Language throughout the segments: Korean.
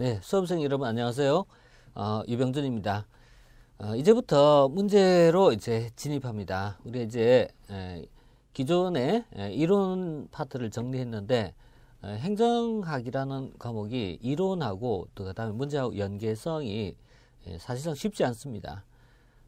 네, 수험생 여러분 안녕하세요. 어, 유병준입니다. 어, 이제부터 문제로 이제 진입합니다. 우리 이제 에, 기존에 에, 이론 파트를 정리했는데 에, 행정학이라는 과목이 이론하고 또 그다음에 문제하고 연계성이 에, 사실상 쉽지 않습니다.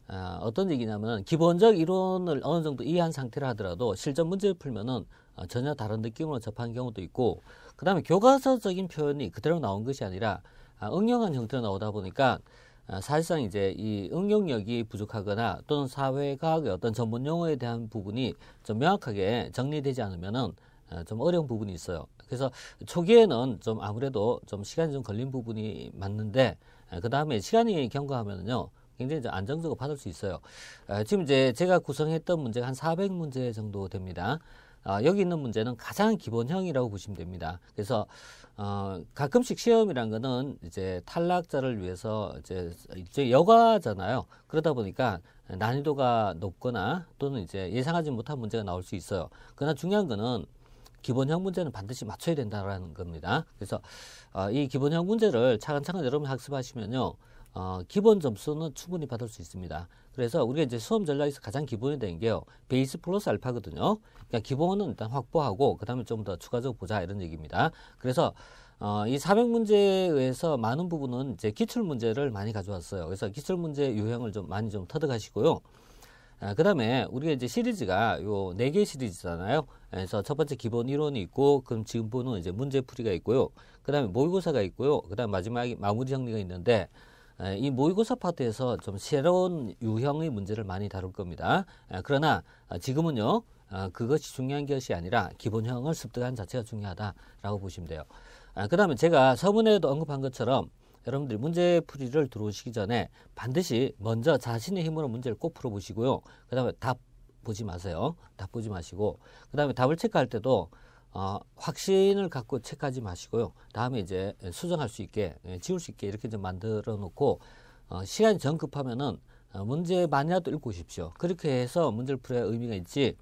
어, 어떤 얘기냐면 기본적 이론을 어느 정도 이해한 상태라 하더라도 실전 문제 를 풀면은 어, 전혀 다른 느낌으로 접한 경우도 있고 그 다음에 교과서적인 표현이 그대로 나온 것이 아니라 아, 응용한 형태로 나오다 보니까 아, 사실상 이제 이 응용력이 부족하거나 또는 사회과학의 어떤 전문 용어에 대한 부분이 좀 명확하게 정리되지 않으면은 아, 좀 어려운 부분이 있어요. 그래서 초기에는 좀 아무래도 좀 시간이 좀 걸린 부분이 맞는데 그 다음에 시간이 경과하면은요 굉장히 안정적으로 받을 수 있어요. 지금 이제 제가 구성했던 문제가 한 사백 문제 정도 됩니다. 어, 여기 있는 문제는 가장 기본형이라고 보시면 됩니다. 그래서 어, 가끔씩 시험이란 거는 이제 탈락자를 위해서 이제, 이제 여과잖아요. 그러다 보니까 난이도가 높거나 또는 이제 예상하지 못한 문제가 나올 수 있어요. 그러나 중요한 거는 기본형 문제는 반드시 맞춰야 된다라는 겁니다. 그래서 어, 이 기본형 문제를 차근차근 여러분 학습하시면요. 어, 기본 점수는 충분히 받을 수 있습니다. 그래서 우리가 이제 수험 전략에서 가장 기본이 된 게요. 베이스 플러스 알파거든요. 그러니까 기본은 일단 확보하고 그다음에 좀 더 추가적으로 보자 이런 얘기입니다. 그래서 어, 이 사백 문제에 의해서 많은 부분은 이제 기출 문제를 많이 가져왔어요. 그래서 기출 문제 유형을 좀 많이 좀 터득하시고요. 아, 그 다음에 우리가 이제 시리즈가 요 네 개 시리즈잖아요. 그래서 첫 번째 기본 이론이 있고, 그럼 지금 보는 이제 문제풀이가 있고요. 그 다음에 모의고사가 있고요. 그 다음 마지막에 마무리 정리가 있는데, 이 모의고사 파트에서 좀 새로운 유형의 문제를 많이 다룰 겁니다. 그러나 어, 지금은요, 어, 그것이 중요한 것이 아니라 기본형을 습득한 자체가 중요하다라고 보시면 돼요. 아, 그 다음에 제가 서문에도 언급한 것처럼 여러분들이 문제풀이를 들어오시기 전에 반드시 먼저 자신의 힘으로 문제를 꼭 풀어보시고요. 그 다음에 답 보지 마세요. 답 보지 마시고 그 다음에 답을 체크할 때도 어, 확신을 갖고 체크하지 마시고요. 다음에 이제 수정할 수 있게 예, 지울 수 있게 이렇게 좀 만들어 놓고 어, 시간이 정 급하면은 어, 문제만이라도 읽고 오십시오. 그렇게 해서 문제를 풀어야 의미가 있지.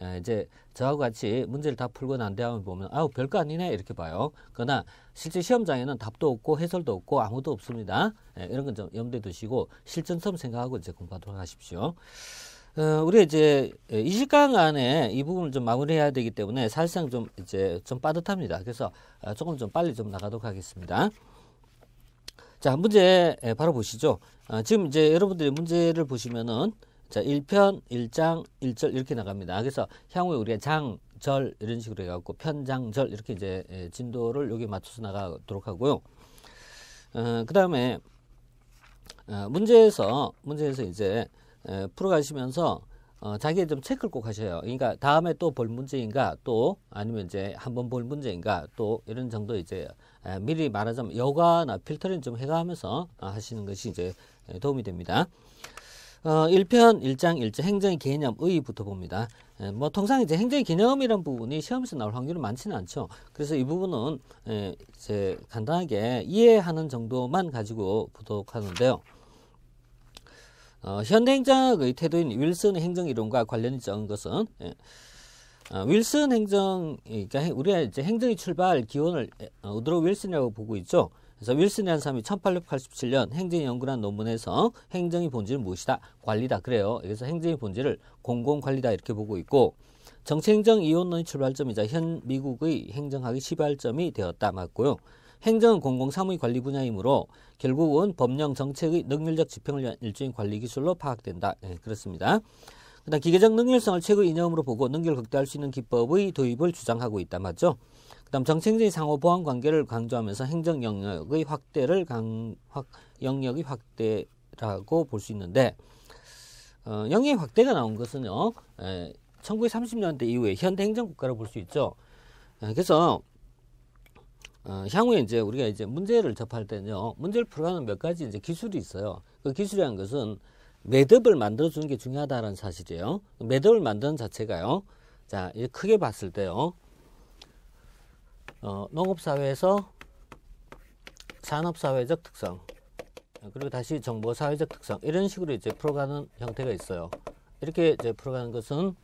에, 예, 이제 저하고 같이 문제를 다 풀고 난 다음에 보면 아우 별거 아니네 이렇게 봐요. 그러나 실제 시험장에는 답도 없고 해설도 없고 아무도 없습니다. 에, 예, 이런 건 좀 염두에 두시고 실전처험 생각하고 이제 공부하도록 하십시오. 어, 우리 이제 이 시간 안에 이 부분을 좀 마무리해야 되기 때문에 사실상 좀 이제 좀 빠듯합니다. 그래서 어, 조금 좀 빨리 좀 나가도록 하겠습니다. 자, 문제 예, 바로 보시죠. 어, 지금 이제 여러분들이 문제를 보시면은 자, 1편, 1장, 1절 이렇게 나갑니다. 그래서 향후에 우리가 장, 절 이런 식으로 해갖고 편장절 이렇게 이제 예, 진도를 여기 맞춰서 나가도록 하고요. 어, 그 다음에 어, 문제에서 문제에서 이제 에, 풀어가시면서 어, 자기의 좀 체크를 꼭 하셔요. 그러니까 다음에 또 볼 문제인가 또 아니면 이제 한번 볼 문제인가 또 이런 정도 이제 에, 미리 말하자면 여과나 필터링 좀 해가면서 아, 하시는 것이 이제 에, 도움이 됩니다. 어, 1편 1장 1절 행정의 개념 의부터 봅니다. 에, 뭐 통상 이제 행정의 개념이란 부분이 시험에서 나올 확률은 많지는 않죠. 그래서 이 부분은 에, 이제 간단하게 이해하는 정도만 가지고 보도록 하는데요. 어, 현대 행정의 학 태도인 윌슨 행정 이론과 관련이 적은 것은 예, 어, 윌슨 행정 그러니까 우리가 이제 행정의 출발 기원을 예, 어, 우드로 윌슨이라고 보고 있죠. 그래서 윌슨이라는 사람이 1887년 행정의 연구란 논문에서 행정의 본질은 무엇이다? 관리다 그래요. 그래서 행정의 본질을 공공관리다 이렇게 보고 있고 정치행정 이원론의 출발점이자 현 미국의 행정학의 시발점이 되었다 맞고요. 행정 공공사무의 관리 분야이므로 결국은 법령 정책의 능률적 집행을 위한 일종의 관리 기술로 파악된다. 네, 그렇습니다. 그다음 기계적 능률성을 최고 이념으로 보고 능률을 극대화할 수 있는 기법의 도입을 주장하고 있다. 맞죠? 그다음 정책적인 상호 보완 관계를 강조하면서 행정 영역의 확대를 강 확, 영역의 확대라고 볼 수 있는데 어, 영역의 확대가 나온 것은요. 에, 예, 1930년대 이후에 현대 행정 국가로 볼 수 있죠. 에, 예, 그래서 어, 향후에 이제 우리가 이제 문제를 접할 때는요, 문제를 풀어가는 몇 가지 이제 기술이 있어요. 그 기술이란 것은 매듭을 만들어주는 게 중요하다는 사실이에요. 그 매듭을 만드는 자체가요, 자, 이제 크게 봤을 때요, 어, 농업사회에서 산업사회적 특성, 그리고 다시 정보사회적 특성, 이런 식으로 이제 풀어가는 형태가 있어요. 이렇게 이제 풀어가는 것은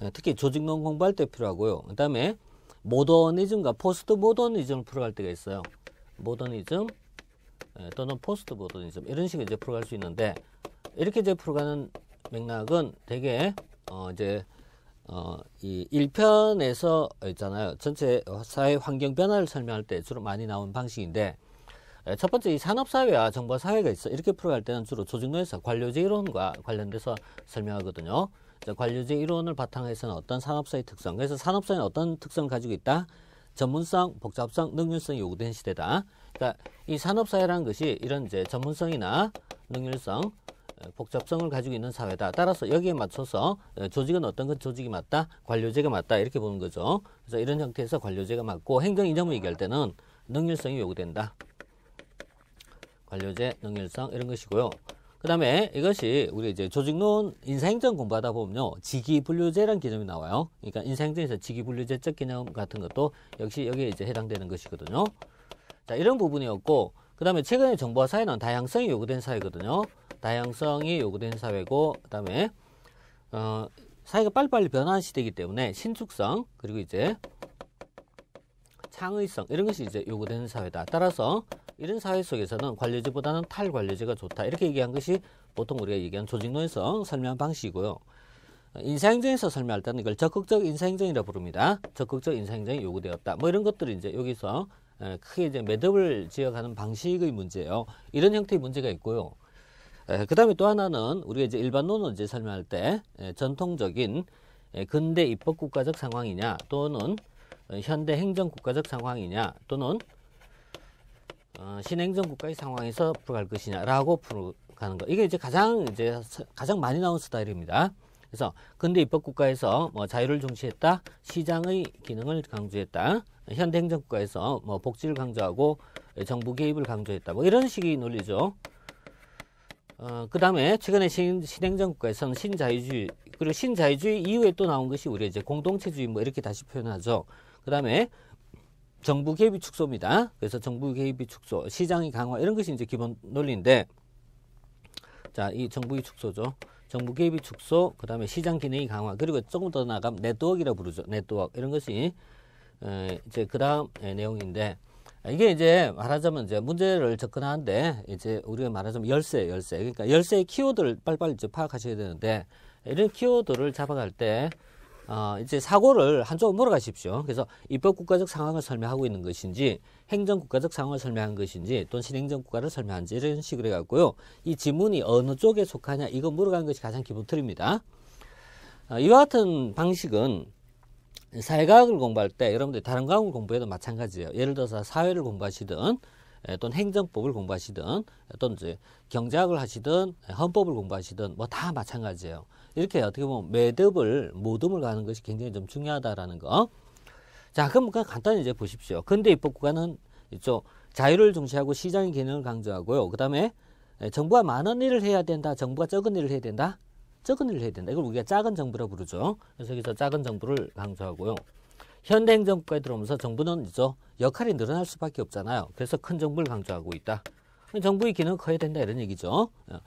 어, 특히 조직론 공부할 때 필요하고요. 그 다음에 모더니즘과 포스트 모더니즘을 풀어갈 때가 있어요. 모더니즘 예, 또는 포스트 모더니즘 이런 식으로 이제 풀어갈 수 있는데 이렇게 이제 풀어가는 맥락은 되게 어 이제 어이 일편에서 있잖아요. 전체 사회 환경 변화를 설명할 때 주로 많이 나온 방식인데 예, 첫 번째 이 산업사회와 정보사회가 있어 이렇게 풀어갈 때는 주로 조직론에서 관료제 이론과 관련돼서 설명하거든요. 관료제 이론을 바탕 해서는 어떤 산업사의 특성 그래서 산업사는 어떤 특성을 가지고 있다 전문성 복잡성 능률성이 요구된 시대다 그러니까 이 산업사회라는 것이 이런 이제 전문성이나 능률성 어, 복잡성을 가지고 있는 사회다. 따라서 여기에 맞춰서 어, 조직은 어떤 건 조직이 맞다, 관료제가 맞다 이렇게 보는 거죠. 그래서 이런 형태에서 관료제가 맞고 행정 이념을 얘기할 때는 능률성이 요구된다. 관료제, 능률성 이런 것이고요. 그 다음에 이것이 우리 이제 조직론 인사행정 공부하다 보면요. 직위분류제란 개념이 나와요. 그러니까 인사행정에서 직위분류제적 개념 같은 것도 역시 여기에 이제 해당되는 것이거든요. 자, 이런 부분이었고, 그 다음에 최근에 정보화 사회는 다양성이 요구된 사회거든요. 다양성이 요구된 사회고, 그 다음에, 어, 사회가 빨리빨리 변화하 시대이기 때문에 신축성, 그리고 이제 창의성, 이런 것이 이제 요구되는 사회다. 따라서 이런 사회 속에서는 관료제보다는 탈관료제가 좋다. 이렇게 얘기한 것이 보통 우리가 얘기한 조직노예성 설명 한 방식이고요. 인사행정에서 설명할 때는 이걸 적극적 인사행정이라 부릅니다. 적극적 인사행정이 요구되었다. 뭐 이런 것들을 이제 여기서 크게 이제 매듭을 지어가는 방식의 문제예요. 이런 형태의 문제가 있고요. 그 다음에 또 하나는 우리가 이제 일반 론을이제 설명할 때 전통적인 근대 입법국가적 상황이냐 또는 현대 행정국가적 상황이냐 또는 어, 신행정 국가의 상황에서 풀어갈 것이냐라고 풀어가는 거. 이게 이제 가장 이제 가장 많이 나온 스타일입니다. 그래서 근대 입법 국가에서 뭐 자유를 중시했다, 시장의 기능을 강조했다, 현대 행정 국가에서 뭐 복지를 강조하고 정부 개입을 강조했다, 뭐 이런 식의 논리죠. 어, 그 다음에 최근에 신, 신행정 국가에서는 신자유주의 그리고 신자유주의 이후에 또 나온 것이 우리 이제 공동체주의 뭐 이렇게 다시 표현하죠. 그 다음에 정부 개입이 축소입니다. 그래서 정부 개입이 축소, 시장이 강화 이런 것이 이제 기본 논리인데 자, 이 정부의 축소죠. 정부 개입이 축소, 그 다음에 시장 기능이 강화, 그리고 조금 더 나가면 네트워크라고 부르죠. 네트워크. 이런 것이, 에, 이제 그 다음 내용인데, 이게 이제 말하자면 이제 문제를 접근하는데, 이제 우리가 말하자면 열쇠, 열쇠. 그러니까 열쇠의 키워드를 빨리빨리 이제 파악하셔야 되는데, 이런 키워드를 잡아갈 때, 어, 이제 사고를 한쪽으로 몰아가십시오. 그래서 입법국가적 상황을 설명하고 있는 것인지 행정국가적 상황을 설명한 것인지 또는 실행정국가를 설명한지 이런 식으로 해갖고요. 이 지문이 어느 쪽에 속하냐 이거 물어가는 것이 가장 기본 틀입니다. 어, 아, 이와 같은 방식은 사회과학을 공부할 때 여러분들 다른 과목을 공부해도 마찬가지예요. 예를 들어서 사회를 공부하시든 또는 행정법을 공부하시든 또는 이제 경제학을 하시든 헌법을 공부하시든 뭐 다 마찬가지예요. 이렇게 어떻게 보면 매듭을 모둠을 가는 것이 굉장히 좀 중요하다라는 거. 자, 그럼 그냥 간단히 이제 보십시오. 근대 입법 구간은 있죠. 자유를 중시하고 시장의 기능을 강조하고요. 그다음에 예, 정부가 많은 일을 해야 된다. 정부가 적은 일을 해야 된다. 적은 일을 해야 된다. 이걸 우리가 작은 정부라 고 부르죠. 그래서 여기서 작은 정부를 강조하고요. 현대 행정부가에 들어오면서 정부는 있죠. 역할이 늘어날 수밖에 없잖아요. 그래서 큰 정부를 강조하고 있다. 정부의 기능은 커야 된다 이런 얘기죠. 예.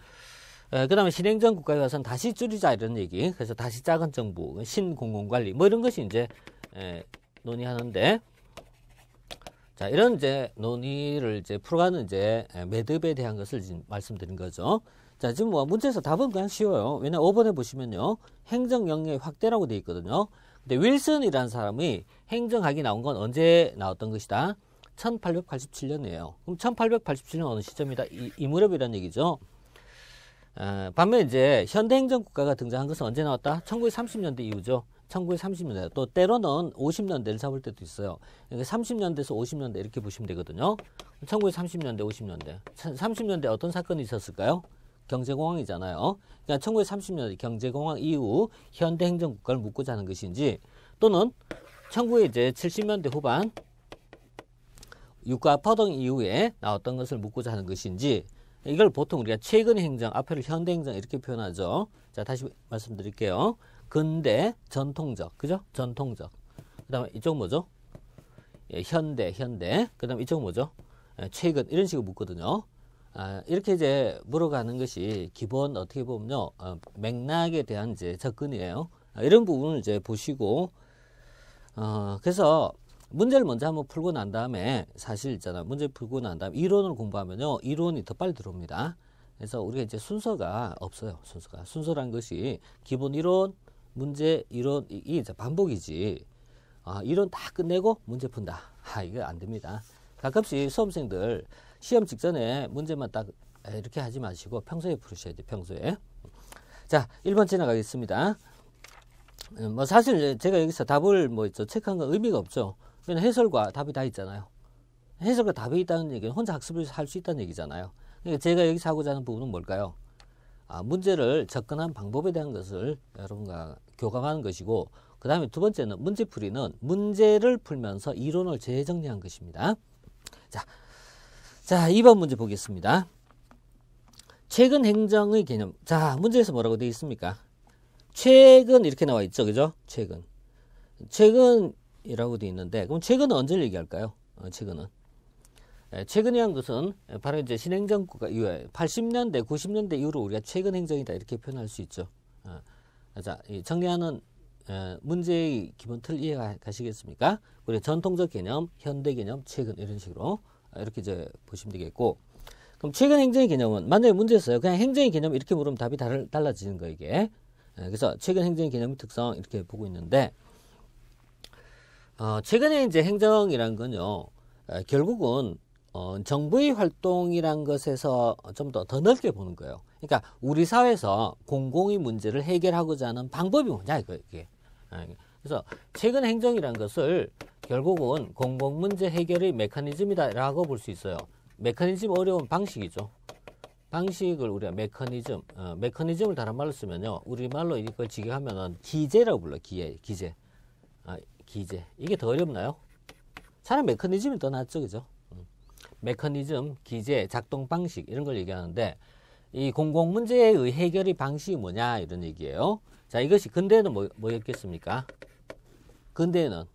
어, 그 다음에 신행정 국가에 가서는 다시 줄이자 이런 얘기. 그래서 다시 작은 정부, 신공공관리 뭐 이런 것이 이제 에, 논의하는데 자 이런 이제 논의를 이제 풀어가는 이제 매듭에 대한 것을 지금 말씀드린 거죠. 자 지금 뭐 문제에서 답은 그냥 쉬워요. 왜냐 면 5번에 보시면요 행정 영역 확대라고 돼 있거든요. 근데 윌슨이라는 사람이 행정학이 나온 건 언제 나왔던 것이다? 1887년이에요. 그럼 1887년 어느 시점이다? 이, 이 무렵이라는 얘기죠. 어, 반면 이제 현대 행정국가가 등장한 것은 언제 나왔다? 1930년대 이후죠. 1930년대 또 때로는 50년대를 잡을 때도 있어요. 그러 그러니까 30년대에서 50년대 이렇게 보시면 되거든요. 1930년대, 50년대. 30년대 어떤 사건이 있었을까요? 경제공황이잖아요. 그러니까 1930년대 경제공황 이후 현대 행정국가를 묶고자 하는 것인지 또는 1970년대 후반 유가 파동 이후에 나왔던 것을 묶고자 하는 것인지 이걸 보통 우리가 최근 행정, 앞에를 현대 행정 이렇게 표현하죠. 자, 다시 말씀드릴게요. 근대, 전통적, 그죠? 전통적. 그 다음에 이쪽 뭐죠? 예, 현대, 현대. 그 다음에 이쪽 뭐죠? 예, 최근. 이런 식으로 묻거든요. 아, 이렇게 이제 물어가는 것이 기본 어떻게 보면요. 아, 맥락에 대한 이제 접근이에요. 아, 이런 부분을 이제 보시고, 어, 그래서 문제를 먼저 한번 풀고 난 다음에 사실 있잖아. 문제 풀고 난 다음에 이론을 공부하면요. 이론이 더 빨리 들어옵니다. 그래서 우리가 이제 순서가 없어요. 순서가. 순서란 것이 기본 이론, 문제 이론 이 이제 반복이지. 아, 이론 다 끝내고 문제 푼다. 아, 이거 안 됩니다. 가끔씩 수험생들 시험 직전에 문제만 딱 이렇게 하지 마시고 평소에 풀으셔야 돼 평소에. 자, 1번 지나가겠습니다. 음, 뭐 사실 제가 여기서 답을 뭐 체크한 건 의미가 없죠. 그 해설과 답이 다 있잖아요. 해설과 답이 있다는 얘기는 혼자 학습을 할 수 있다는 얘기잖아요. 그러니까 제가 여기서 하고자 하는 부분은 뭘까요? 아, 문제를 접근한 방법에 대한 것을 여러분과 교감하는 것이고, 그 다음에 두 번째는 문제풀이는 문제를 풀면서 이론을 재정리한 것입니다. 자, 자, 2번 문제 보겠습니다. 최근 행정의 개념. 자, 문제에서 뭐라고 되어 있습니까? 최근 이렇게 나와 있죠. 그죠? 최근. 최근 이라고 되어 있는데 그럼 최근 언제를 얘기할까요? 어, 최근은 예, 최근이한 것은 바로 이제 신행정부가 이후에 80년대, 90년대 이후로 우리가 최근 행정이다 이렇게 표현할 수 있죠. 어, 자, 이 정리하는 에, 어, 문제의 기본 틀 이해가시겠습니까? 우리 전통적 개념, 현대 개념, 최근 이런 식으로 어, 이렇게 이제 보시면 되겠고 그럼 최근 행정의 개념은 만약에 문제였어요. 그냥 행정의 개념 이렇게 물으면 답이 달, 라지는거예요 이게. 에, 어, 그래서 최근 행정의 개념의 특성 이렇게 보고 있는데 어, 최근에 이제 행정이란 건요, 에, 결국은 어, 정부의 활동이란 것에서 좀 더 더 넓게 보는 거예요. 그러니까 우리 사회에서 공공의 문제를 해결하고자 하는 방법이 뭐냐 이거 이게. 아, 그래서 최근 행정이란 것을 결국은 공공 문제 해결의 메커니즘이다라고 볼 수 있어요. 메커니즘 어려운 방식이죠. 방식을 우리가 메커니즘, 어, 메커니즘을 다른 말로 쓰면요. 우리말로 이걸 직역하면은 기재라고 불러, 기재기재 기재. 이게 더 어렵나요? 차라리 메커니즘이 더 낫죠, 그죠? 음. 메커니즘, 기재, 작동 방식 이런 걸 얘기하는데 이 공공 문제의 해결의 방식이 뭐냐 이런 얘기예요. 자, 이것이 근대에는 뭐, 뭐였겠습니까? 근대에는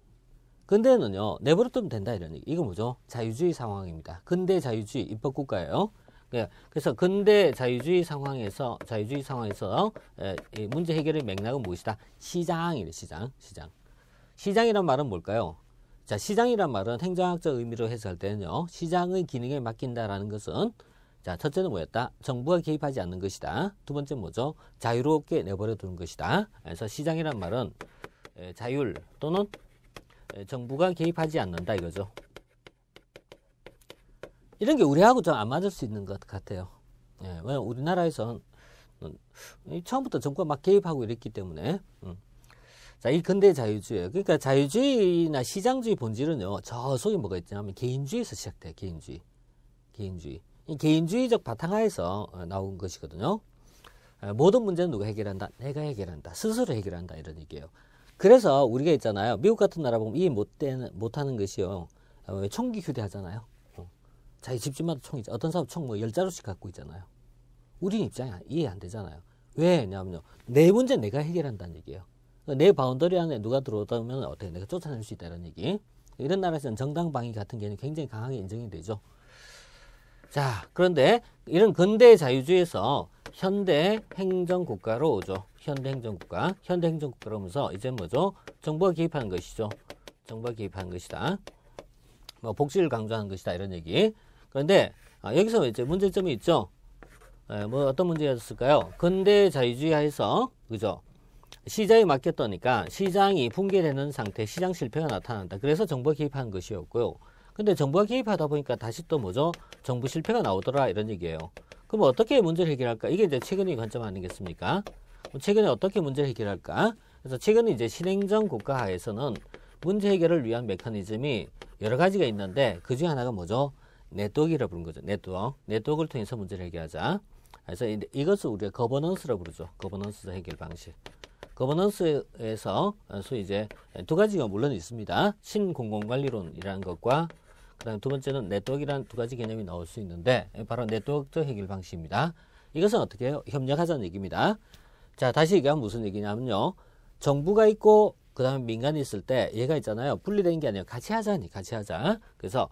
근대는요 에 내버려두면 된다 이런 얘기. 이거 뭐죠? 자유주의 상황입니다. 근대 자유주의 입법국가예요. 예, 그래서 근대 자유주의 상황에서 자유주의 상황에서 예, 문제 해결의 맥락은 무엇이다? 시장이래 시장 시장. 시장이란 말은 뭘까요? 자, 시장이란 말은 행정학적 의미로 해석할 때는요. 시장의 기능에 맡긴다라는 것은 자, 첫째는 뭐였다? 정부가 개입하지 않는 것이다. 두 번째 뭐죠? 자유롭게 내버려 두는 것이다. 그래서 시장이란 말은 자율 또는 정부가 개입하지 않는다 이거죠. 이런 게 우리하고 좀 안 맞을 수 있는 것 같아요. 예, 왜냐면 우리나라에선 음, 처음부터 정부가 막 개입하고 이랬기 때문에 음. 자, 이 근대 자유주의. 예요 그러니까 자유주의나 시장주의 본질은요, 저 속에 뭐가 있냐면 개인주의에서 시작돼, 개인주의. 개인주의. 이 개인주의적 바탕하에서 어, 나온 것이거든요. 어, 모든 문제는 누가 해결한다? 내가 해결한다. 스스로 해결한다. 이런 얘기예요. 그래서 우리가 있잖아요. 미국 같은 나라 보면 이 못된, 못하는 것이요. 어, 총기 휴대하잖아요. 자기 집집마다 총이죠. 어떤 사람 총뭐 열자루씩 갖고 있잖아요. 우리 입장이 이해 안 되잖아요. 왜냐하면요. 내 문제 내가 해결한다는 얘기예요. 그러니까 내 바운더리 안에 누가 들어오다 보면 어떻게 내가 쫓아낼 수 있다는 얘기. 이런 나라에서는 정당 방위 같은 경우는 굉장히 강하게 인정이 되죠. 자, 그런데 이런 근대 자유주의에서 현대 행정국가로 오죠. 현대 행정국가. 현대 행정국가로면서 이제 뭐죠? 정부가 개입하는 것이죠. 정부가 개입하는 것이다. 뭐 복지를 강조하는 것이다. 이런 얘기. 그런데 아, 여기서 이제 문제점이 있죠. 에, 예, 뭐 어떤 문제였을까요? 근대 자유주의하에서 그죠? 시장이 맡겼다니까 시장이 붕괴되는 상태, 시장 실패가 나타난다. 그래서 정부가 개입한 것이었고요. 근데 정부가 개입하다 보니까 다시 또 뭐죠? 정부 실패가 나오더라 이런 얘기예요. 그럼 어떻게 문제를 해결할까? 이게 이제 최근의 관점 아니겠습니까? 최근에 어떻게 문제를 해결할까? 그래서 최근 에 이제 실행정 국가 하에서는 문제 해결을 위한 메커니즘이 여러 가지가 있는데 그중 하나가 뭐죠? 네트워크라고 부른 거죠. 네트워크. 네트워크를 통해서 문제를 해결하자. 그래서 이것을 우리가 거버넌스라고 부르죠. 거버넌스 해결 방식. 거버넌스에서 소위 이제 두 가지가 물론 있습니다. 신공공관리론이라는 것과 그다음 두 번째는 네트워크라는 두 가지 개념이 나올 수 있는데 바로 네트워크 해결 방식입니다. 이것은 어떻게 해요? 협력하자는 얘기입니다. 자 다시 얘기하면 무슨 얘기냐면요. 정부가 있고 그다음에 민간이 있을 때 얘가 있잖아요. 분리된 게 아니에요. 같이 하자니 같이 하자. 그래서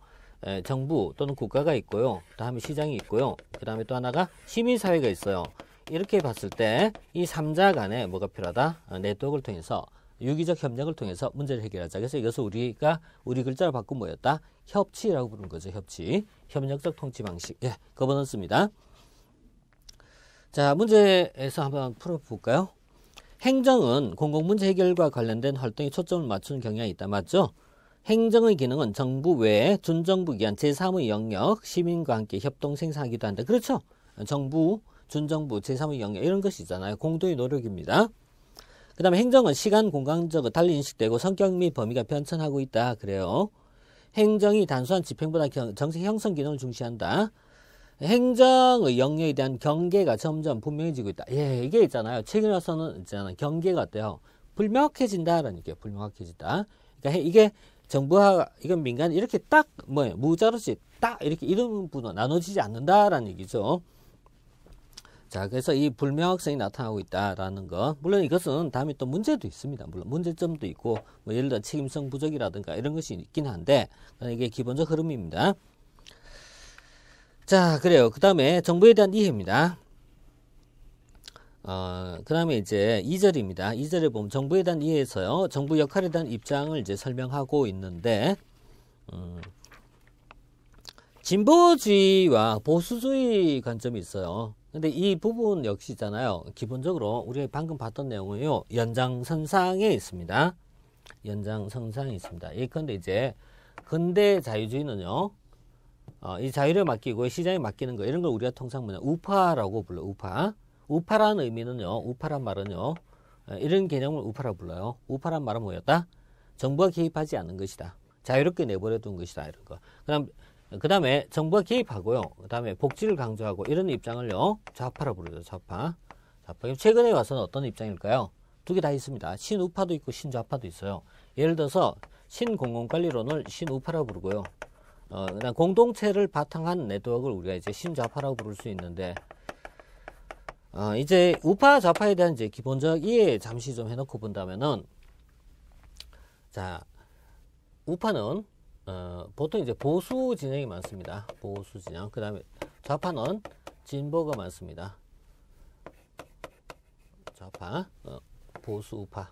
정부 또는 국가가 있고요. 그다음에 시장이 있고요. 그다음에 또 하나가 시민사회가 있어요. 이렇게 봤을 때 이 삼자 간에 뭐가 필요하다? 어, 네트워크를 통해서 유기적 협력을 통해서 문제를 해결하자. 그래서 여기서 우리가 우리 글자를 바꾼 뭐였다? 협치라고 부르는 거죠. 협치. 협력적 통치 방식. 예, 거버넌스입니다. 자, 문제에서 한번 풀어볼까요? 행정은 공공문제 해결과 관련된 활동에 초점을 맞추는 경향이 있다. 맞죠? 행정의 기능은 정부 외에 준정부 기관 제3의 영역, 시민과 함께 협동 생산하기도 한다. 그렇죠? 정부 준정부, 제3의 영역 이런 것이 있잖아요. 공동의 노력입니다. 그 다음에 행정은 시간, 공간적으로 달리 인식되고 성격 및 범위가 변천하고 있다. 그래요. 행정이 단순한 집행보다 정책 형성 기능을 중시한다. 행정의 영역에 대한 경계가 점점 분명해지고 있다. 예, 이게 있잖아요. 최근에 와서는 있잖아요. 경계가 어때요? 불명확해진다라는 얘기예요. 불명확해진다. 그러니까 이게 정부와 이건 민간 이렇게 딱 뭐예요? 무자르지 딱 이렇게 이런 분은 나눠지지 않는다라는 얘기죠. 자, 그래서 이 불명확성이 나타나고 있다라는 거. 물론 이것은 다음에 또 문제도 있습니다. 물론 문제점도 있고, 뭐 예를 들어 책임성 부족이라든가 이런 것이 있긴 한데, 이게 기본적 흐름입니다. 자, 그래요. 그 다음에 정부에 대한 이해입니다. 어, 그 다음에 이제 2절입니다. 2절에 보면 정부에 대한 이해에서요, 정부 역할에 대한 입장을 이제 설명하고 있는데, 음, 진보주의와 보수주의 관점이 있어요. 근데 이 부분 역시잖아요. 기본적으로 우리가 방금 봤던 내용은요. 연장선상에 있습니다. 연장선상에 있습니다. 예 근데 이제 근대 자유주의는요. 어, 이 자유를 맡기고 시장에 맡기는 거 이런 걸 우리가 통상 뭐냐 우파라고 불러요. 우파. 우파라는 의미는요. 우파란 말은요. 예, 이런 개념을 우파라 불러요. 우파란 말은 뭐였다? 정부가 개입하지 않는 것이다. 자유롭게 내버려둔 것이다. 이런 거. 그다음 그 다음에 정부가 개입하고요. 그 다음에 복지를 강조하고 이런 입장을요. 좌파라 부르죠. 좌파. 좌파. 최근에 와서는 어떤 입장일까요? 두 개 다 있습니다. 신우파도 있고 신좌파도 있어요. 예를 들어서 신공공관리론을 신우파라고 부르고요. 어, 그다음 공동체를 바탕한 네트워크를 우리가 이제 신좌파라고 부를 수 있는데 어, 이제 우파 좌파에 대한 이제 기본적 이해 잠시 좀 해놓고 본다면은 자 우파는 어, 보통 이제 보수 진영이 많습니다. 보수 진영. 그 다음에 좌파는 진보가 많습니다. 좌파, 어, 보수 우파.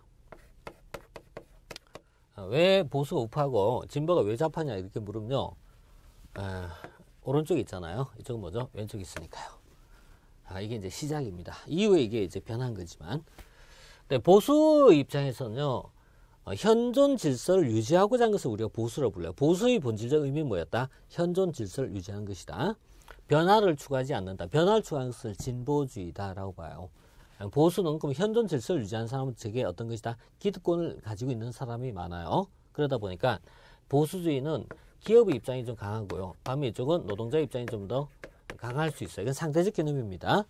아, 왜 보수가 우파고 진보가 왜 좌파냐 이렇게 물으면요. 아, 오른쪽에 있잖아요. 이쪽은 뭐죠? 왼쪽에 있으니까요. 아, 이게 이제 시작입니다. 이후에 이게 이제 변한 거지만. 네, 보수 입장에서는요. 어, 현존 질서를 유지하고자 한 것을 우리가 보수라 고 불러요. 보수의 본질적 의미는 뭐였다? 현존 질서를 유지한 것이다. 변화를 추구하지 않는다. 변화를 추구하는 것을 진보주의다라고 봐요. 보수는 그럼 현존 질서를 유지하는 사람은 되게 어떤 것이다? 기득권을 가지고 있는 사람이 많아요. 그러다 보니까 보수주의는 기업의 입장이 좀 강하고요. 반면 이쪽은 노동자 입장이 좀 더 강할 수 있어요. 이건 상대적 개념입니다.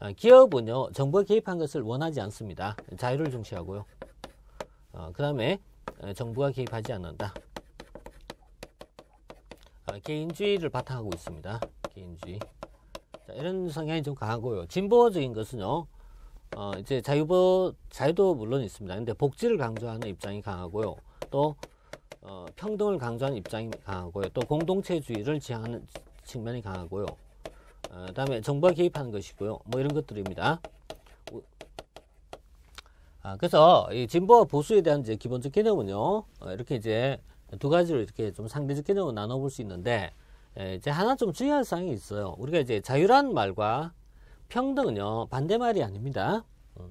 아, 기업은요, 정부가 개입한 것을 원하지 않습니다. 자유를 중시하고요. 어, 그 다음에 정부가 개입하지 않는다. 아, 개인주의를 바탕하고 있습니다. 개인주의. 자, 이런 성향이 좀 강하고요. 진보적인 것은요. 어, 이제 자유보, 자유도 물론 있습니다. 근데 복지를 강조하는 입장이 강하고요. 또 어, 평등을 강조하는 입장이 강하고요. 또 공동체주의를 지향하는 측면이 강하고요. 어, 그다음에 정부가 개입하는 것이고요. 뭐 이런 것들입니다. 아, 그래서 이 진보와 보수에 대한 이제 기본적 개념은요, 어, 이렇게 이제 두 가지로 이렇게 좀 상대적 개념을 나눠볼 수 있는데, 예, 이제 하나 좀 중요한 사항이 있어요. 우리가 이제 자유란 말과 평등은요, 반대말이 아닙니다. 어,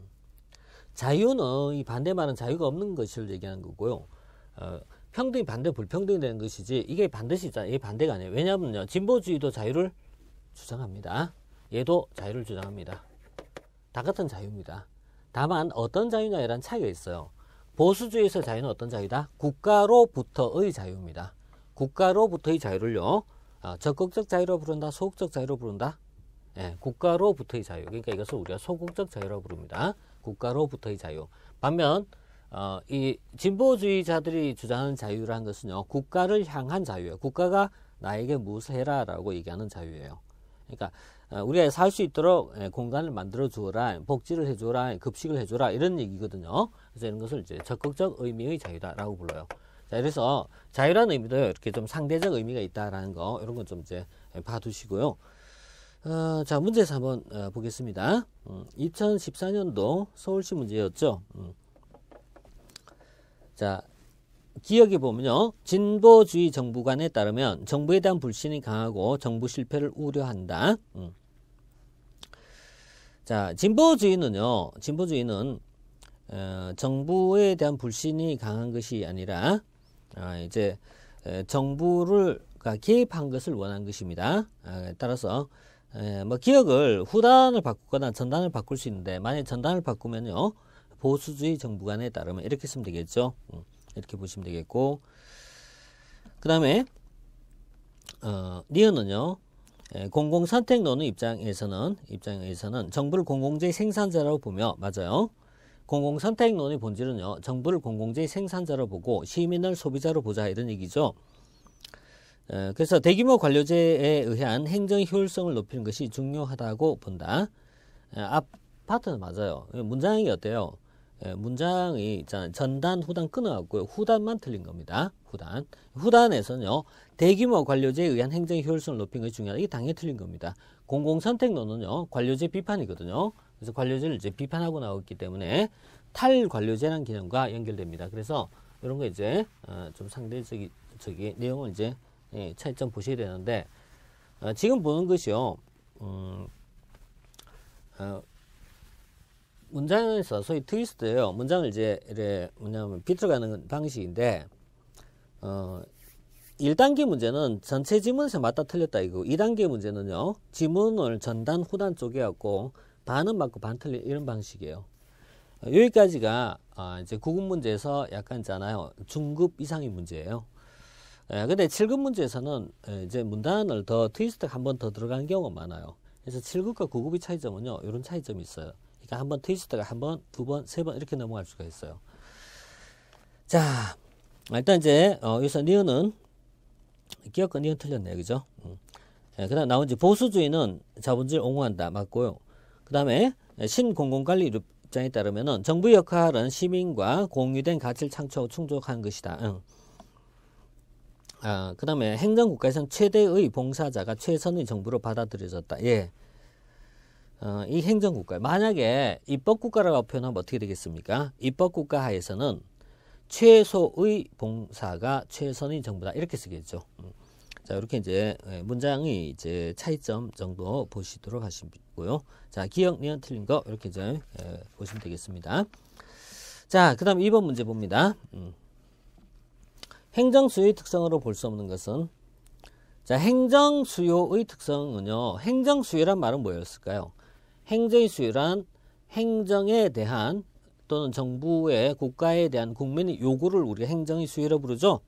자유는 이 반대말은 자유가 없는 것을 얘기하는 거고요. 어, 평등이 반대 불평등이 되는 것이지 이게 반드시 있잖아 이게 반대가 아니에요 왜냐하면요 진보주의도 자유를 주장합니다 얘도 자유를 주장합니다 다 같은 자유입니다 다만 어떤 자유냐 이란 차이가 있어요. 보수주의에서 자유는 어떤 자유다? 국가로부터의 자유입니다. 국가로부터의 자유를요. 어, 적극적 자유로 부른다, 소극적 자유로 부른다. 예, 국가로부터의 자유. 그러니까 이것을 우리가 소극적 자유라고 부릅니다. 국가로부터의 자유. 반면 어, 이 진보주의자들이 주장하는 자유라는 것은요. 국가를 향한 자유예요. 국가가 나에게 무엇을 해라라고 얘기하는 자유예요. 그러니까 어, 우리가 살 수 있도록 예, 공간을 만들어 주어라, 복지를 해줘라, 급식을 해줘라 이런 얘기거든요. 그래서 이런 것을 이제 적극적 의미의 자유다라고 불러요. 자, 그래서 자유라는 의미도 이렇게 좀 상대적 의미가 있다라는 거 이런 건 좀 이제 봐두시고요. 어, 자, 문제에번 어, 보겠습니다. 음, 2014년도 서울시 문제였죠. 음. 자, 기억에 보면요. 진보주의 정부 관에 따르면 정부에 대한 불신이 강하고 정부 실패를 우려한다. 음. 자, 진보주의는요, 진보주의는 어, 정부에 대한 불신이 강한 것이 아니라 어, 이제 에, 정부를 그러니까 개입한 것을 원한 것입니다. 에, 아, 따라서 에, 뭐 기억을 후단을 바꾸거나 전단을 바꿀 수 있는데 만약 전단을 바꾸면요 보수주의 정부관에 따르면 이렇게 쓰면 되겠죠. 음, 이렇게 보시면 되겠고 그 다음에 어, 니은은요 예, 공공선택 론의 입장에서는 입장에서는 정부를 공공재의 생산자라고 보며 맞아요. 공공선택 론의 본질은요. 정부를 공공재의 생산자로 보고 시민을 소비자로 보자 이런 얘기죠. 예, 그래서 대규모 관료제에 의한 행정 효율성을 높이는 것이 중요하다고 본다. 예, 아파트는 맞아요. 문장이 어때요? 문장이 전단 후단 끊어갖고요. 후단만 틀린 겁니다. 후단. 후단에서는요. 대규모 관료제에 의한 행정의 효율성을 높이는 것이 중요하다. 이게 당연히 틀린 겁니다. 공공선택론은요. 관료제 비판이거든요. 그래서 관료제를 이제 비판하고 나왔기 때문에 탈관료제라는 개념과 연결됩니다. 그래서 이런 거 이제 어, 좀 상대적인 내용을 이제 예, 차이점 보셔야 되는데 어, 지금 보는 것이요. 음, 어, 문장에서 소위 트위스트예요. 문장을 이제 이래 뭐냐면 비틀어가는 방식인데 어, 1단계 문제는 전체 지문에서 맞다 틀렸다 이거 2단계 문제는요 지문을 전단 후단 쪽에 갖고 반은 맞고 반 틀린 이런 방식이에요 여기까지가 아, 이제 9급 문제에서 약간 있잖아요 중급 이상의 문제예요 예, 근데 7급 문제에서는 예, 이제 문단을 더 트위스트 한번 더들어간 경우가 많아요 그래서 7급과 9급의 차이점은요 이런 차이점이 있어요 그러니까 한 번 트위스트가 한 번, 두 번, 세 번 이렇게 넘어갈 수가 있어요 자 일단 이제 어, 여기서 니은은 기업권 이건 틀렸네 요 그죠? 음. 예, 그다음 나온 지 보수주의는 자본주의를 옹호한다 맞고요. 그다음에 신공공관리 입장에 따르면은 정부 역할은 시민과 공유된 가치를 창출하고충족한 것이다. 응. 아, 그다음에 행정국가에서는 최대의 봉사자가 최선의 정부로 받아들여졌다. 예. 어, 이 행정국가 만약에 입법국가라고 표현하면 어떻게 되겠습니까? 입법국가 하에서는 최소의 봉사가 최선의 정부다 이렇게 쓰겠죠. 음. 자 이렇게 이제 예, 문장이 이제 차이점 정도 보시도록 하시고요. 자 기억 니은 틀린 거 이렇게 이제 예, 보시면 되겠습니다. 자 그다음 2번 문제 봅니다. 음. 행정 수요의 특성으로 볼 수 없는 것은 자 행정 수요의 특성은요. 행정 수요란 말은 뭐였을까요? 행정의 수요란 행정에 대한 또는 정부의 국가에 대한 국민의 요구를 우리가 행정의 수위로 부르죠.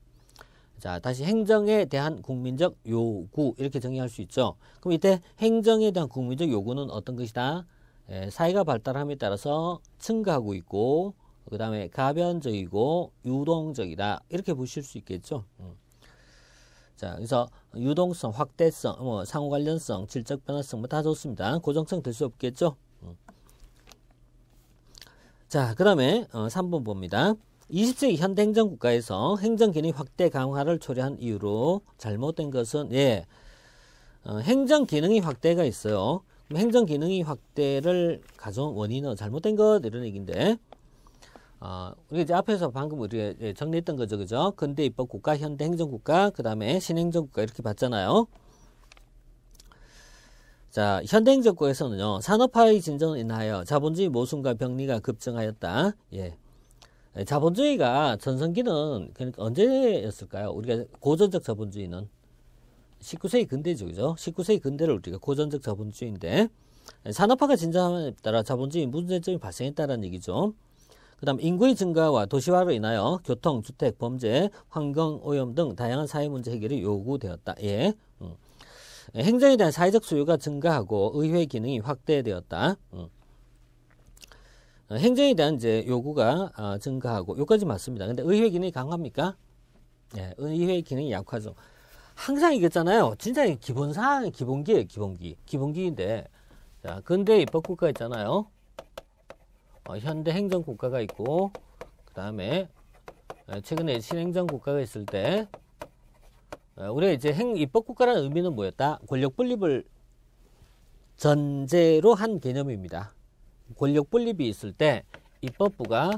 자, 다시 행정에 대한 국민적 요구 이렇게 정의할 수 있죠. 그럼 이때 행정에 대한 국민적 요구는 어떤 것이다? 예, 사회가 발달함에 따라서 증가하고 있고 그 다음에 가변적이고 유동적이다 이렇게 보실 수 있겠죠. 음. 자, 그래서 유동성, 확대성, 뭐 상호 관련성, 질적 변화성 뭐다 좋습니다. 고정성 될 수 없겠죠. 자, 그 다음에 어, 3번 봅니다. 20세기 현대 행정국가에서 행정기능 확대 강화를 초래한 이유로 잘못된 것은 예, 어, 행정 기능이 확대가 있어요. 행정 기능이 확대를 가져온 원인은 잘못된 것 이런 얘기인데 어, 우리 이제 앞에서 방금 우리가 예, 정리했던 거죠, 그죠? 근대 입법 국가, 현대 행정 국가, 그 다음에 신행정 국가 이렇게 봤잖아요. 자, 현대행 적권에서는요 산업화의 진전을 인하여 자본주의 모순과 병리가 급증하였다. 예. 예. 자본주의가 전성기는 그러니까 언제였을까요? 우리가 고전적 자본주의는 19세기 근대죠, 그죠? 19세기 근대를 우리가 고전적 자본주의인데 예, 산업화가 진전함에 따라 자본주의 문제점이 발생했다는 얘기죠. 그다음 인구의 증가와 도시화로 인하여 교통, 주택, 범죄, 환경 오염 등 다양한 사회 문제 해결이 요구되었다. 예. 음. 행정에 대한 사회적 수요가 증가하고 의회 기능이 확대되었다. 음. 행정에 대한 이제 요구가 어, 증가하고 요까지 맞습니다. 근데 의회 기능이 강합니까? 예, 의회 기능이 약화죠. 항상 얘기잖아요 진짜 기본 사항, 기본기예요, 기본기. 기본기인데 자, 근대 입법 국가 있잖아요. 어, 현대 행정 국가가 있고 그다음에 예, 최근에 신행정 국가가 있을 때 어, 우리가 이제 행 입법 국가라는 의미는 뭐였다? 권력 분립을 전제로 한 개념입니다. 권력 분립이 있을 때 입법부가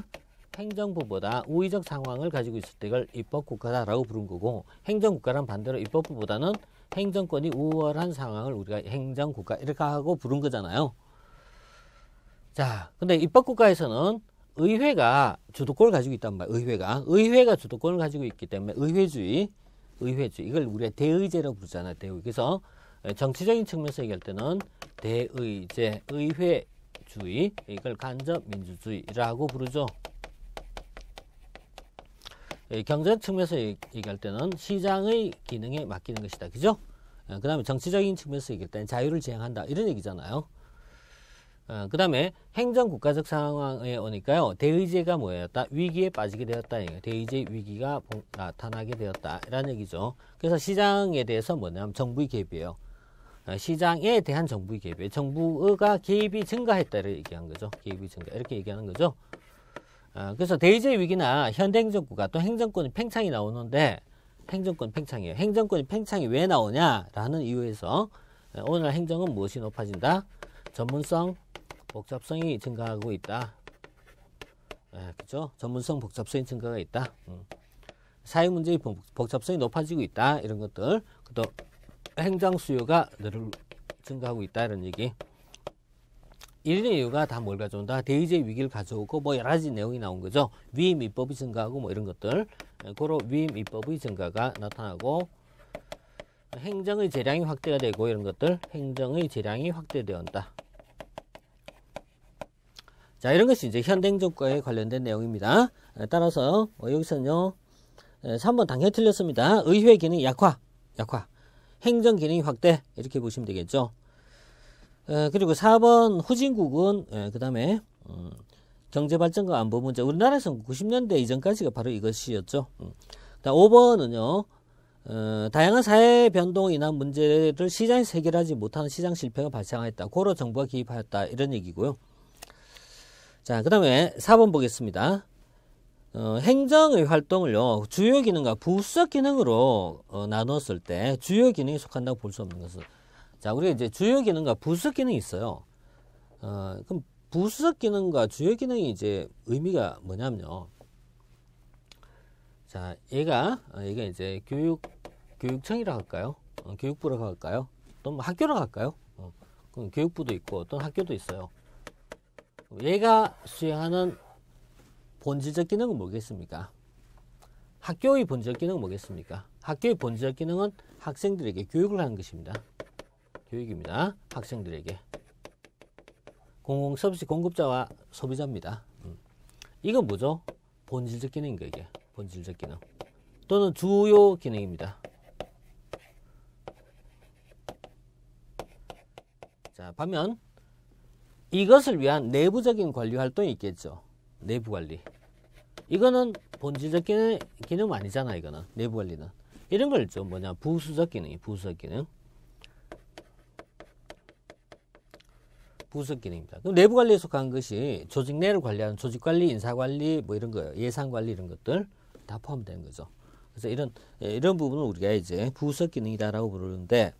행정부보다 우위적 상황을 가지고 있을 때 이걸 입법국가다라고 부른 거고 행정국가란 반대로 입법부보다는 행정권이 우월한 상황을 우리가 행정국가 이렇게 하고 부른 거잖아요. 자, 근데 입법국가에서는 의회가 주도권을 가지고 있단 말이에요. 의회가 의회가 주도권을 가지고 있기 때문에 의회주의 의회주 이걸 우리가 대의제라고 부르잖아요. 대의. 그래서 예, 정치적인 측면에서 얘기할 때는 대의제, 의회주의 이걸 간접민주주의라고 부르죠. 예, 경제적 측면에서 얘기할 때는 시장의 기능에 맡기는 것이다. 그죠? 예, 그 다음에 정치적인 측면에서 얘기할 때는 자유를 지향한다. 이런 얘기잖아요. 어, 그 다음에 행정국가적 상황에 오니까요. 대의제가 뭐였다 위기에 빠지게 되었다. 대의제 위기가 나타나게 되었다. 라는 얘기죠. 그래서 시장에 대해서 뭐냐면 정부의 개입이에요. 어, 시장에 대한 정부의 개입이에요. 정부가 개입이 증가했다를 얘기한 거죠. 개입이 증가. 이렇게 얘기하는 거죠. 어, 그래서 대의제 위기나 현대행정구가 또 행정권이 팽창이 나오는데 행정권 팽창이에요. 행정권이 팽창이 왜 나오냐라는 이유에서 어, 오늘 행정은 무엇이 높아진다? 전문성, 복잡성이 증가하고 있다. 예, 그죠? 전문성, 복잡성이 증가가 있다. 음. 사회 문제의 복잡성이 높아지고 있다. 이런 것들. 그 행정 수요가 늘 증가하고 있다. 이런 얘기. 일련 이유가 다 뭘 가져온다? 대의제 위기를 가져오고 뭐 여러 가지 내용이 나온 거죠. 위임 입법이 증가하고 뭐 이런 것들. 예, 고로 위임 입법의 증가가 나타나고 행정의 재량이 확대가 되고 이런 것들 행정의 재량이 확대되었다. 자, 이런 것이 이제 현행조과에 관련된 내용입니다. 따라서 어, 여기서는요. 3번 당연히 틀렸습니다. 의회 기능 약화, 약화, 행정 기능 이 확대 이렇게 보시면 되겠죠. 그리고 4번 후진국은 그 다음에 음, 경제발전과 안보 문제 우리나라에서 90년대 이전까지가 바로 이것이었죠. 5번은요. 음. 어, 다양한 사회 변동이 인한 문제를 시장에서 해결하지 못하는 시장 실패가 발생하였다. 고로 정부가 개입하였다. 이런 얘기고요. 자, 그 다음에 4번 보겠습니다. 어, 행정의 활동을요, 주요 기능과 부수적 기능으로 어, 나눴을 때 주요 기능에 속한다고 볼 수 없는 것은 자, 우리가 이제 주요 기능과 부수적 기능이 있어요. 어, 그럼 부수적 기능과 주요 기능이 이제 의미가 뭐냐면요. 자, 얘가, 어, 얘가 이제 교육, 교육청이라고 할까요? 어, 교육부라고 할까요? 또는 학교라고 할까요? 어, 그럼 교육부도 있고, 또는 학교도 있어요. 얘가 수행하는 본질적 기능은 뭐겠습니까? 학교의 본질적 기능은 뭐겠습니까? 학교의 본질적 기능은 학생들에게 교육을 하는 것입니다. 교육입니다. 학생들에게. 공공 서비스 공급자와 소비자입니다. 음. 이건 뭐죠? 본질적 기능인가 이게. 본질적 기능. 또는 주요 기능입니다. 자, 반면 이것을 위한 내부적인 관리 활동이 있겠죠. 내부 관리. 이거는 본질적 기능, 기능 아니잖아, 이거는. 내부 관리는. 이런 걸 있죠. 뭐냐, 부수적 기능이, 부수적 기능. 부수적 기능입니다. 그럼 내부 관리에 속한 것이 조직 내를 관리하는 조직 관리, 인사 관리, 뭐 이런 거, 예산 관리 이런 것들 다 포함되는 거죠. 그래서 이런, 예, 이런 부분을 우리가 이제 부수적 기능이다라고 부르는데,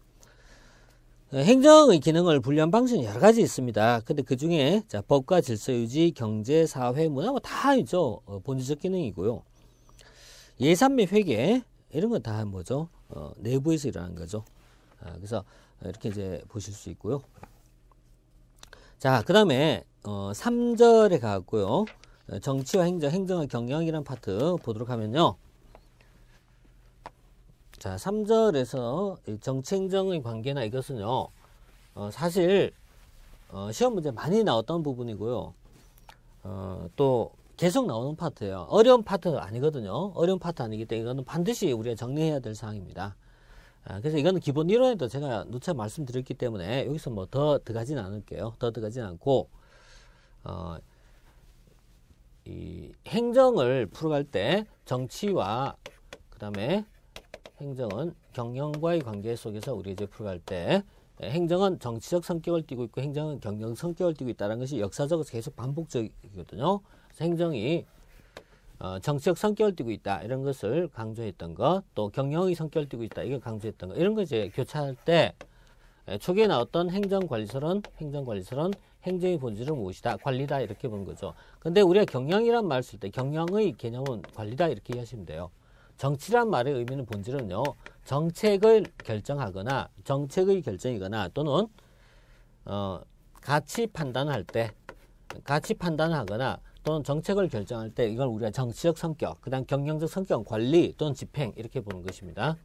어, 행정의 기능을 분류한 방식은 여러 가지 있습니다. 근데 그 중에 자, 법과 질서 유지, 경제, 사회, 문화 뭐 다 있죠. 어, 본질적 기능이고요. 예산 및 회계 이런 건 다 뭐죠? 어, 내부에서 일어는 거죠. 아, 그래서 이렇게 이제 보실 수 있고요. 자, 그 다음에 어, 3절에 가고요. 어, 정치와 행정, 행정의 경영이라는 파트 보도록 하면요. 자, 3절에서 정치정의 관계나 이것은요, 어, 사실, 어, 시험 문제 많이 나왔던 부분이고요. 어, 또 계속 나오는 파트예요. 어려운 파트 아니거든요. 어려운 파트 아니기 때문에 이거는 반드시 우리가 정리해야 될 사항입니다. 아, 그래서 이거는 기본 이론에도 제가 누차 말씀드렸기 때문에 여기서 뭐더 들어가진 않을게요. 더 들어가진 않고, 어, 이 행정을 풀어갈 때 정치와 그 다음에 행정은 경영과의 관계 속에서 우리 이제 풀어갈 때 예, 행정은 정치적 성격을 띠고 있고 행정은 경영 성격을 띠고 있다는 것이 역사적으로 계속 반복적이거든요. 행정이 어, 정치적 성격을 띠고 있다 이런 것을 강조했던 것, 또 경영의 성격을 띠고 있다 이걸 강조했던 것 이런 거 이제 교차할 때 예, 초기에 나왔던 행정관리설은 행정관리설은 행정의 본질은 무엇이다 관리다 이렇게 본 거죠. 근데 우리가 경영이란 말 쓸 때 경영의 개념은 관리다 이렇게 이해하시면 돼요. 정치란 말의 의미는 본질은요. 정책을 결정하거나 정책의 결정이거나 또는 어, 가치 판단할 때 가치 판단하거나 또는 정책을 결정할 때 이걸 우리가 정치적 성격, 그 다음 경영적 성격, 관리 또는 집행 이렇게 보는 것입니다.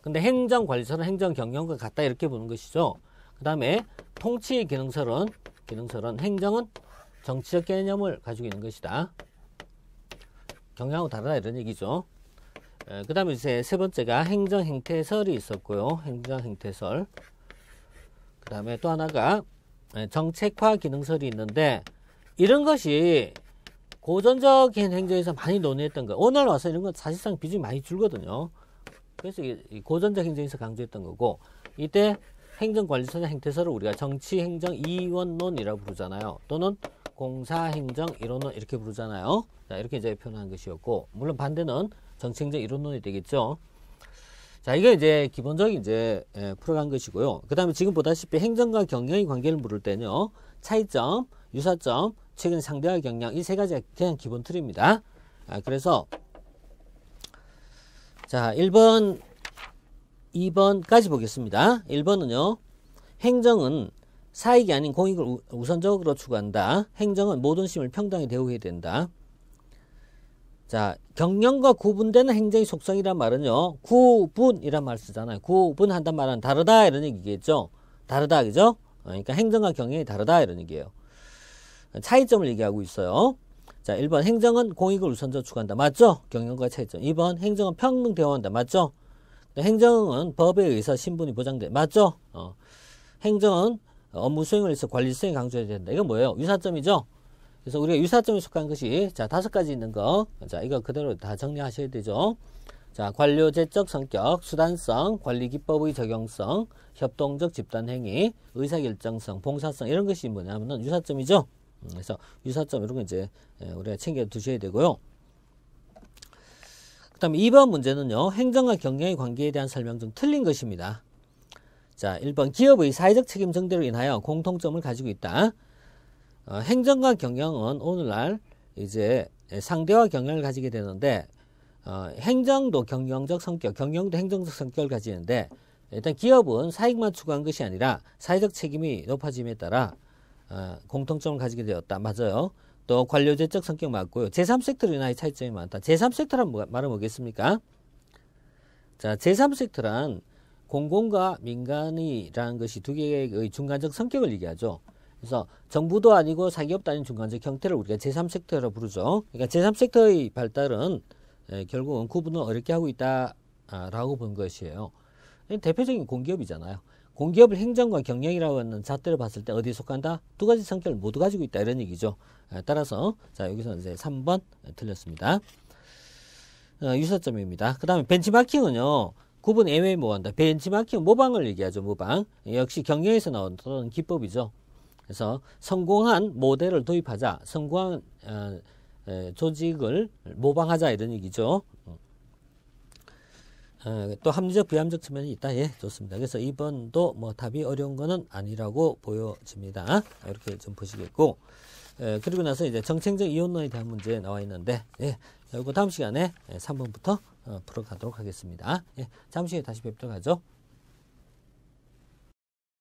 근데 행정관리설은 행정경영과 같다 이렇게 보는 것이죠. 그 다음에 통치 의 기능설은 기능설은 행정은 정치적 개념을 가지고 있는 것이다. 경향하고 다르다 이런 얘기죠. 예, 그 다음에 이제 세 번째가 행정 행태설이 있었고요. 행정 행태설. 그 다음에 또 하나가 예, 정책화 기능설이 있는데 이런 것이 고전적인 행정에서 많이 논의했던 거. 오늘 와서 이런 건 사실상 비중이 많이 줄거든요. 그래서 고전적 행정에서 강조했던 거고 이때 행정관리선의 행태설을 우리가 정치행정 이원론이라고 부르잖아요. 또는 공사행정 이론론 이렇게 부르잖아요. 자, 이렇게 이제 표현한 것이었고, 물론 반대는 정치행정 이론론이 되겠죠. 자, 이게 이제 기본적인 이제 예, 풀어간 것이고요. 그 다음에 지금 보다시피 행정과 경영의 관계를 물을 때는요. 차이점, 유사점, 최근 상대와 경영 이세 가지가 그냥 기본 틀입니다. 아, 그래서 자, 1번, 2번까지 보겠습니다. 1번은요. 행정은 사익이 아닌 공익을 우선적으로 추구한다. 행정은 모든 시민을 평등하 대우해야 된다. 자, 경영과 구분되는 행정의 속성이란 말은요. 구분이란 말 쓰잖아요. 구분한단 말은 다르다 이런 얘기겠죠. 다르다 그죠? 어, 그러니까 행정과 경영이 다르다 이런 얘기예요. 차이점을 얘기하고 있어요. 자, 1번 행정은 공익을 우선적으로 추구한다. 맞죠? 경영과 차이점. 2번 행정은 평등 대우한다. 맞죠? 행정은 법에 의해서 신분이 보장돼. 맞죠? 어. 행정은 업무 어, 수행을 위해서 관리 수행 강조해야 된다. 이건 뭐예요? 유사점이죠? 그래서 우리가 유사점에 속한 것이 자 다섯 가지 있는 거. 자 이거 그대로 다 정리하셔야 되죠. 자 관료제적 성격, 수단성, 관리 기법의 적용성, 협동적 집단 행위, 의사결정성, 봉사성 이런 것이 뭐냐면은 유사점이죠. 음, 그래서 유사점 이런 거 이제 예, 우리가 챙겨 두셔야 되고요. 그다음 에 2번 문제는요. 행정과 경영의 관계에 대한 설명 좀 틀린 것입니다. 자, 1번 기업의 사회적 책임 정대로 인하여 공통점을 가지고 있다. 어, 행정과 경영은 오늘날 이제 상대와 경영을 가지게 되는데 어, 행정도 경영적 성격, 경영도 행정적 성격을 가지는데 일단 기업은 사익만 추구한 것이 아니라 사회적 책임이 높아짐에 따라 어, 공통점을 가지게 되었다. 맞아요. 또 관료제적 성격 맞고요. 제3섹터로 인하여 차이점이 많다. 제3섹터란 뭐, 말은 뭐겠습니까? 자, 제3섹터란 공공과 민간이라는 것이 두 개의 중간적 성격을 얘기하죠. 그래서 정부도 아니고 사기업도 아닌 중간적 형태를 우리가 제3섹터로 부르죠. 그러니까 제3섹터의 발달은 예, 결국은 구분을 어렵게 하고 있다라고 본 것이에요. 대표적인 공기업이잖아요. 공기업을 행정과 경영이라고 하는 잣대를 봤을 때 어디에 속한다? 두 가지 성격을 모두 가지고 있다 이런 얘기죠. 예, 따라서 자 여기서 이제 3번 틀렸습니다. 어, 유사점입니다. 그 다음에 벤치마킹은요. 구분 애매히 모한다. 벤치마킹 모방을 얘기하죠. 모방. 역시 경영에서 나오는 기법이죠. 그래서 성공한 모델을 도입하자. 성공한 어, 에, 조직을 모방하자 이런 얘기죠. 어, 또 합리적 비합리적 측면이 있다. 예, 좋습니다. 그래서 이번도 뭐 답이 어려운 거는 아니라고 보여집니다. 이렇게 좀 보시겠고. 에, 그리고 나서 이제 정책적 이혼론에 대한 문제 나와 있는데, 예, 이거 다음 시간에 3번부터 어, 풀어가도록 하겠습니다. 예, 잠시 후에 다시 뵙도록 하죠.